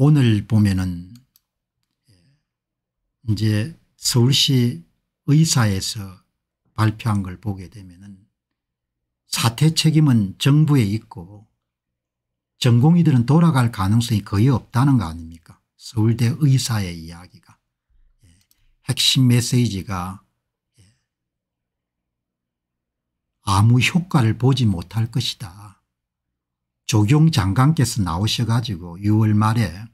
오늘 보면은 예, 이제 서울시 의사에서 발표한 걸 보게 되면은 사태 책임은 정부에 있고 전공의들은 돌아갈 가능성이 거의 없다는 거 아닙니까 서울대 의사의 이야기가 예, 핵심 메시지가 예, 아무 효과를 보지 못할 것이다. 조경 장관께서 나오셔가지고 6월 말에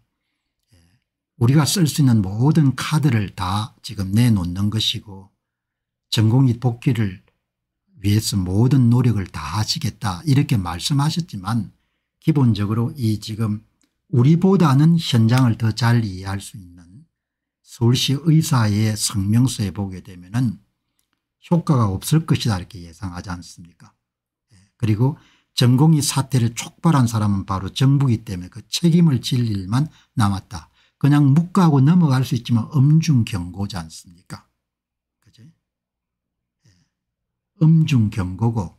우리가 쓸 수 있는 모든 카드를 다 지금 내놓는 것이고 전공이 복귀를 위해서 모든 노력을 다 하시겠다 이렇게 말씀하셨지만 기본적으로 이 지금 우리보다는 현장을 더 잘 이해할 수 있는 서울시 의사의 성명서에 보게 되면 은 효과가 없을 것이다 이렇게 예상하지 않습니까 예, 그리고 전공이 사태를 촉발한 사람은 바로 정부이기 때문에 그 책임을 질 일만 남았다 그냥 묵과하고 넘어갈 수 있지만 음중경고지 않습니까? 그중경고고그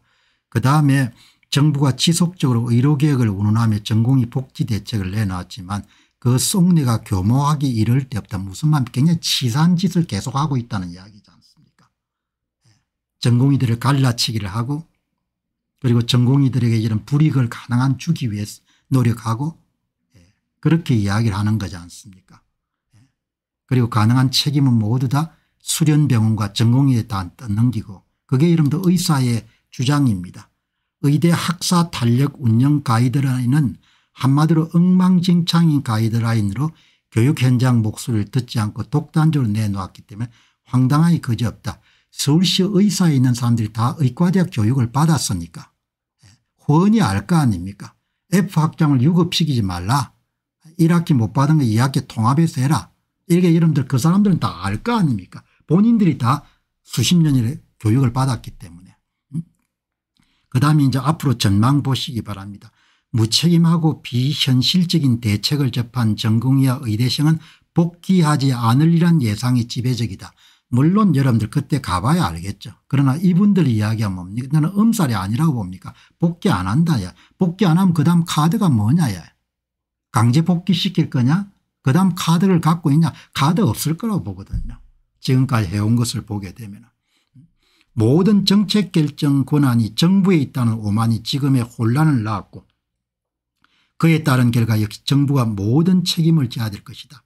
예. 다음에 정부가 지속적으로 의료개혁을 운운하며 전공의 복지 대책을 내놨지만 그 속내가 교모하기 이를 때부터 무슨 말 굉장히 치산 짓을 계속하고 있다는 이야기지 않습니까 예. 전공의들을 갈라치기를 하고 그리고 전공의들에게 이런 불이익을 가능한 주기 위해 노력하고 그렇게 이야기를 하는 거지 않습니까 예. 그리고 가능한 책임은 모두 다 수련병원과 전공의에 다 넘기고 그게 이름도 의사의 주장입니다. 의대 학사 탄력 운영 가이드라인은 한마디로 엉망진창인 가이드라인으로 교육 현장 목소리를 듣지 않고 독단적으로 내놓았기 때문에 황당하게 그지없다. 서울시 의사에 있는 사람들이 다 의과대학 교육을 받았으니까. 예. 후원이 알거 아닙니까 f 확장을 유급시키지 말라. 1학기 못 받은 거 2학기 통합해서 해라. 이게 여러분들 그 사람들은 다 알 거 아닙니까 본인들이 다 수십 년의 교육을 받았기 때문에. 그 다음에 이제 앞으로 전망 보시기 바랍니다. 무책임하고 비현실적인 대책을 접한 전공의와 의대생은 복귀하지 않으리란 예상이 지배적이다. 물론 여러분들 그때 가봐야 알겠죠. 그러나 이분들 이야기가 뭡니까 나는 음살이 아니라고 봅니까 복귀 안 한다 야 복귀 안 하면 그 다음 카드가 뭐냐 야 강제 복귀시킬 거냐 그다음 카드를 갖고 있냐 카드 없을 거라고 보거든요. 지금까지 해온 것을 보게 되면 모든 정책 결정 권한이 정부에 있다는 오만이 지금의 혼란을 낳았고 그에 따른 결과 역시 정부가 모든 책임을 져야 될 것이다.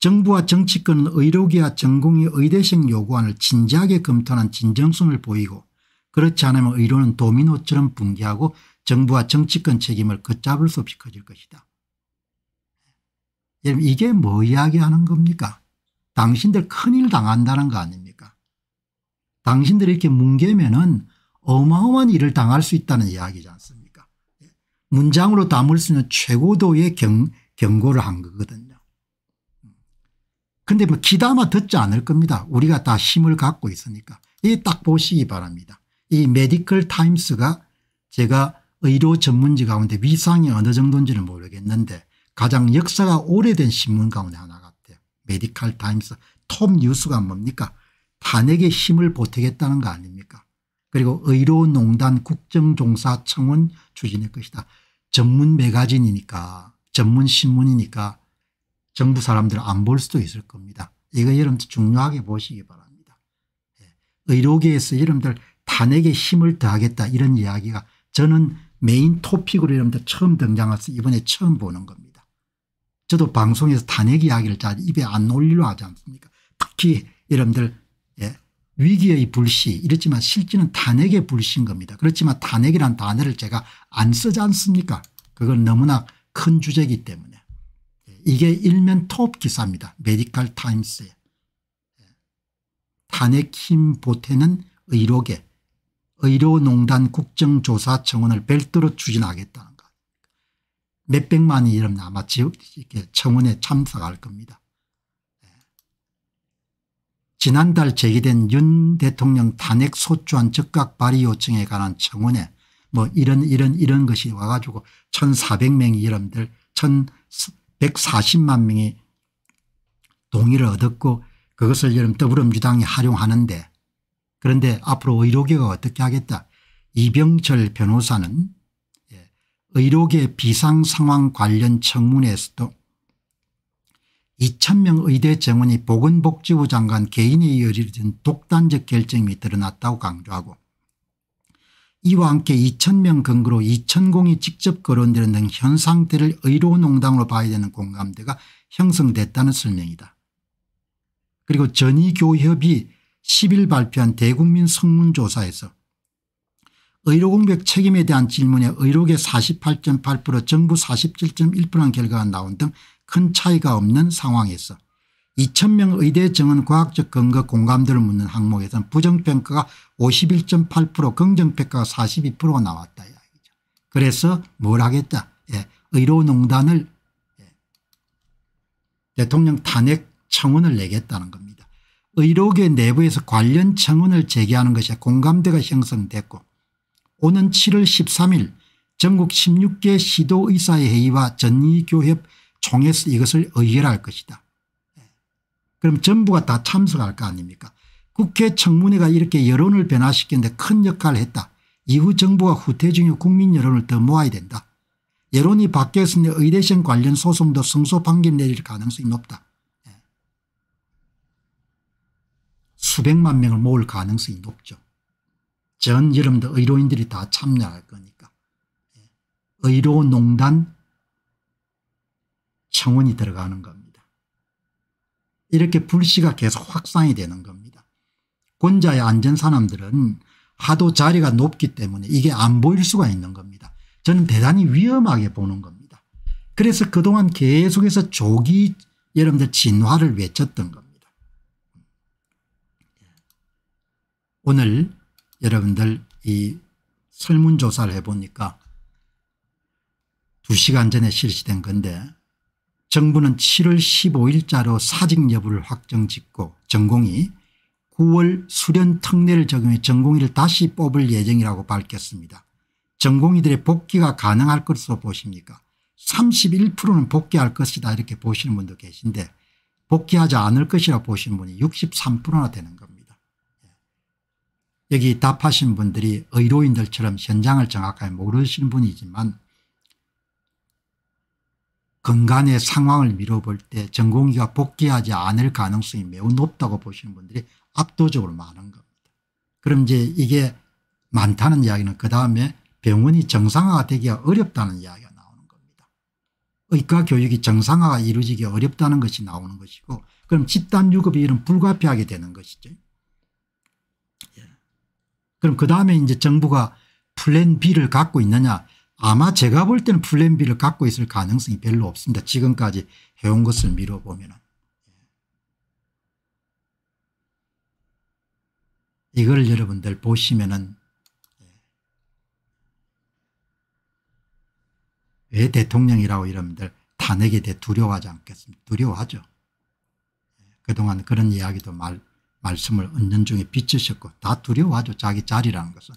정부와 정치권은 의료계와 전공의 의대생 요구안을 진지하게 검토하는 진정성을 보이고 그렇지 않으면 의료는 도미노처럼 붕괴하고 정부와 정치권 책임을 걷잡을 수 없이 커질 것이다. 여러분 이게 뭐 이야기하는 겁니까? 당신들 큰일 당한다는 거 아닙니까? 당신들이 렇게 뭉개면은 어마어마한 일을 당할 수 있다는 이야기지 않습니까? 문장으로 담을 수 있는 최고도의 경, 경고를 한 거거든요. 근데 뭐 기담아 듣지 않을 겁니다. 우리가 다 힘을 갖고 있으니까. 이 딱 보시기 바랍니다. 이 메디컬 타임스가 제가 의료 전문지 가운데 위상이 어느 정도인지는 모르겠는데 가장 역사가 오래된 신문 가운데 하나같아요 메디칼 타임스 톱 뉴스가 뭡니까 탄핵에 힘을 보태겠다는 거 아닙니까 그리고 의료농단 국정종사청원 추진의 것이다. 전문 매가진이니까 전문 신문이니까 정부 사람들 안 볼 수도 있을 겁니다. 이거 여러분 들 중요하게 보시기 바랍니다. 예. 의료계에서 여러분들 탄핵에 힘을 더하겠다 이런 이야기가 저는 메인 토픽으로 이러데 처음 등장해서 이번에 처음 보는 겁니다. 저도 방송에서 탄핵 이야기를 잘 입에 안 올리려 하지 않습니까 특히 여러분들 예, 위기의 불시 이렇지만 실제는 탄핵의 불신 겁니다. 그렇지만 탄핵이란 단어를 제가 안 쓰지 않습니까 그건 너무나 큰 주제이기 때문에 예, 이게 일면 톱 기사입니다. 메디컬 타임스에 탄핵 예, 힘 보태는 의료계 의료농단 국정조사청원을 별도로 추진하겠다는 것. 몇백만이 이름 아마 이렇게 청원에 참석할 겁니다. 예. 지난달 제기된 윤 대통령 탄핵 소추안 즉각 발의 요청에 관한 청원에 뭐 이런 이런 이런 것이 와가지고 1,400명의 이름들 1,140만 명이 동의를 얻었고 그것을 여름 더불어민주당이 활용하는데 그런데 앞으로 의료계가 어떻게 하겠다. 이병철 변호사는 예, 의료계 비상상황 관련 청문회에서도 2,000명 의대 정원이 보건복지부 장관 개인의 의뢰를 독단적 결정이 드러났다고 강조하고 이와 함께 2,000명 근거로 2,000공이 직접 거론되는 등현 상태를 의료농당으로 봐야 되는 공감대가 형성됐다는 설명이다. 그리고 전의교협이 10일 발표한 대국민 성문조사에서 의료공백 책임에 대한 질문에 의료계 48.8% 정부 47.1%란 결과가 나온 등 큰 차이가 없는 상황에서 2,000명 의대 정원 과학적 근거 공감대를 묻는 항목에서는 부정평가가 51.8% 긍정평가가 42%가 나왔다. 이야기죠. 그래서 뭘 하겠다. 예, 의료농단을 예. 대통령 탄핵 청원을 내겠다는 겁니다. 의료계 내부에서 관련 청원을 제기하는 것에 공감대가 형성됐고 오는 7월 13일 전국 16개 시도의사회의와 전의교협 총회에서 이것을 의결할 것이다. 네. 그럼 전부가 다 참석할 거 아닙니까 국회 청문회가 이렇게 여론을 변화시키는데 큰 역할을 했다. 이후 정부가 후퇴 중에 국민 여론을 더 모아야 된다. 여론이 바뀌었으니 의대생 관련 소송도 승소 판결 내릴 가능성이 높다. 수백만 명을 모을 가능성이 높죠. 전 여러분들 의료인들이 다 참여할 거니까. 예. 의료농단 청원이 들어가는 겁니다. 이렇게 불씨가 계속 확산이 되는 겁니다. 권자에 앉은 사람들은 하도 자리가 높기 때문에 이게 안 보일 수가 있는 겁니다. 저는 대단히 위험하게 보는 겁니다. 그래서 그동안 계속해서 조기 여러분들 진화를 외쳤던 겁니다. 오늘 여러분들 이 설문조사를 해보니까 2시간 전에 실시된 건데 정부는 7월 15일자로 사직 여부를 확정짓고 전공이 9월 수련 특례를 적용해 전공이를 다시 뽑을 예정이라고 밝혔습니다. 전공이들의 복귀가 가능할 것으로 보십니까 31%는 복귀할 것이다 이렇게 보시는 분도 계신데 복귀하지 않을 것이라 고 보시는 분이 63%나 되는 겁니다. 여기 답하신 분들이 의료인들처럼 현장을 정확하게 모르시는 분이지만 건강의 상황을 미뤄볼 때전공기가 복귀하지 않을 가능성이 매우 높다고 보시는 분들이 압도적으로 많은 겁니다. 그럼 이제 이게 많다는 이야기는 그 다음에 병원이 정상화가 되기가 어렵다는 이야기가 나오는 겁니다. 의과 교육이 정상화가 이루어지기 어렵다는 것이 나오는 것이고 그럼 집단 유급이 이런 불가피하게 되는 것이죠. 그럼 그 다음에 이제 정부가 플랜 B를 갖고 있느냐 아마 제가 볼 때는 플랜 B를 갖고 있을 가능성이 별로 없습니다. 지금까지 해온 것을 미뤄보면. 예. 이걸 여러분들 보시면은 예. 왜 대통령이라고 여러분들 탄핵에 대해 두려워하지 않겠습니까? 두려워하죠. 예. 그동안 그런 이야기도 말, 말씀을 얻는 중에 비치셨고 다 두려워하죠. 자기 자리라는 것은.